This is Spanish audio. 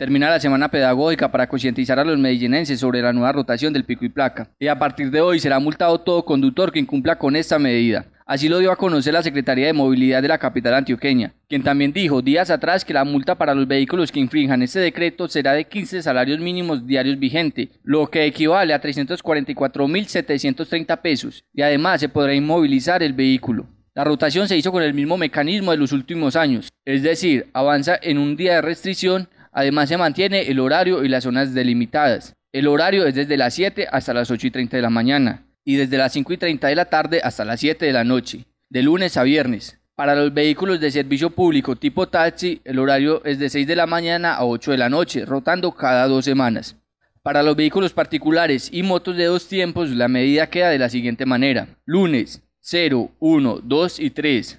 Termina la semana pedagógica para concientizar a los medellinenses sobre la nueva rotación del pico y placa. Y a partir de hoy será multado todo conductor que incumpla con esta medida. Así lo dio a conocer la Secretaría de Movilidad de la capital antioqueña, quien también dijo días atrás que la multa para los vehículos que infrinjan este decreto será de 15 salarios mínimos diarios vigente, lo que equivale a 344.730 pesos, y además se podrá inmovilizar el vehículo. La rotación se hizo con el mismo mecanismo de los últimos años, es decir, avanza en un día de restricción Además se mantiene el horario y las zonas delimitadas. El horario es desde las 7 hasta las 8 y 30 de la mañana y desde las 5 y 30 de la tarde hasta las 7 de la noche, de lunes a viernes. Para los vehículos de servicio público tipo taxi, el horario es de 6 de la mañana a 8 de la noche, rotando cada dos semanas. Para los vehículos particulares y motos de dos tiempos, la medida queda de la siguiente manera. Lunes 0, 1, 2 y 3.